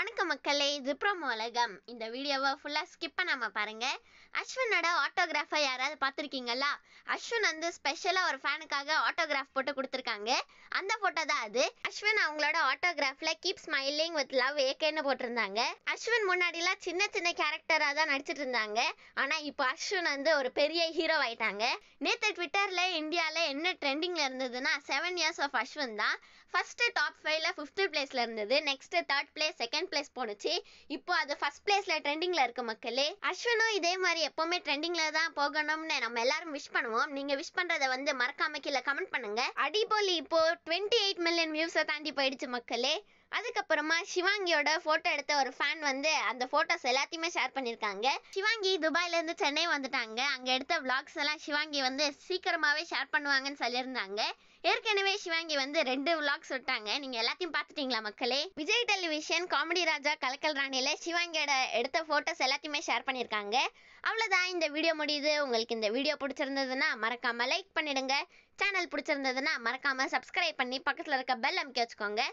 வணக்க மக்களே இது உலகம் இந்த வீடியோவை ஃபுல்லாக ஸ்கிப் பண்ணாமல் பாருங்கள் அஸ்வினோட ஆட்டோகிராஃபை யாராவது பார்த்துருக்கீங்களா அஸ்வின் வந்து ஸ்பெஷலாக ஒரு ஃபேனுக்காக ஆட்டோகிராஃப் போட்டு கொடுத்துருக்காங்க அந்த ஃபோட்டோ தான் அது அஸ்வின் அவங்களோட ஆட்டோகிராஃபில் கீப் ஸ்மைலிங் வித் லவ் ஏகேன்னு போட்டிருந்தாங்க அஸ்வின் முன்னாடிலாம் சின்ன சின்ன கேரக்டராக தான் நடிச்சிட்டு இருந்தாங்க ஆனால் இப்போ அஸ்வின் வந்து ஒரு பெரிய ஹீரோ ஆயிட்டாங்க நேற்று ட்விட்டரில் இந்தியாவில் என்ன ட்ரெண்டிங்கில் இருந்ததுன்னா செவன் இயர்ஸ் ஆஃப் அஸ்வின் தான் ஃபஸ்ட்டு டாப் ஃபைவ்ல ஃபிஃப்த் பிளேஸில் இருந்தது next third place second second place போனுச்சு இப்போ அது ஃபர்ஸ்ட் பிளேஸ்ல ட்ரெண்டிங்ல இருக்க மக்களே அஸ்வினும் இதே மாதிரி எப்பவுமே ட்ரெண்டிங்ல தான் போகணும்னு நம்ம எல்லாரும் விஷ் பண்ணுவோம் நீங்க விஷ் பண்றத வந்து மறக்காம கீழே கமெண்ட் பண்ணுங்க அடிபோலி இப்போ டுவெண்ட்டி எயிட் மில்லியன் வியூஸை தாண்டி போயிடுச்சு மக்களே அதுக்கப்புறமா சிவாங்கியோட ஃபோட்டோ எடுத்த ஒரு ஃபேன் வந்து அந்த ஃபோட்டோஸ் எல்லாத்தையுமே ஷேர் பண்ணியிருக்காங்க சிவாங்கி துபாயிலேருந்து சென்னை வந்துட்டாங்க அங்கே எடுத்த விளாக்ஸ் எல்லாம் சிவாங்கி வந்து சீக்கிரமாகவே ஷேர் பண்ணுவாங்கன்னு சொல்லியிருந்தாங்க ஏற்கனவே சிவாங்கி வந்து ரெண்டு விளாக்ஸ் விட்டாங்க நீங்கள் எல்லாத்தையும் பாத்துட்டீங்களா மக்களே விஜய் டெலிவிஷன் காமெடி ராஜா கலக்கல் ராணியில சிவாங்கியோட எடுத்த ஃபோட்டோஸ் எல்லாத்தையுமே ஷேர் பண்ணியிருக்காங்க அவ்வளோதான் இந்த வீடியோ முடியுது உங்களுக்கு இந்த வீடியோ பிடிச்சிருந்ததுன்னா மறக்காமல் லைக் பண்ணிடுங்க சேனல் பிடிச்சிருந்ததுன்னா மறக்காமல் சப்ஸ்கிரைப் பண்ணி பக்கத்தில் இருக்க பெல் அமுக்கி வச்சுக்கோங்க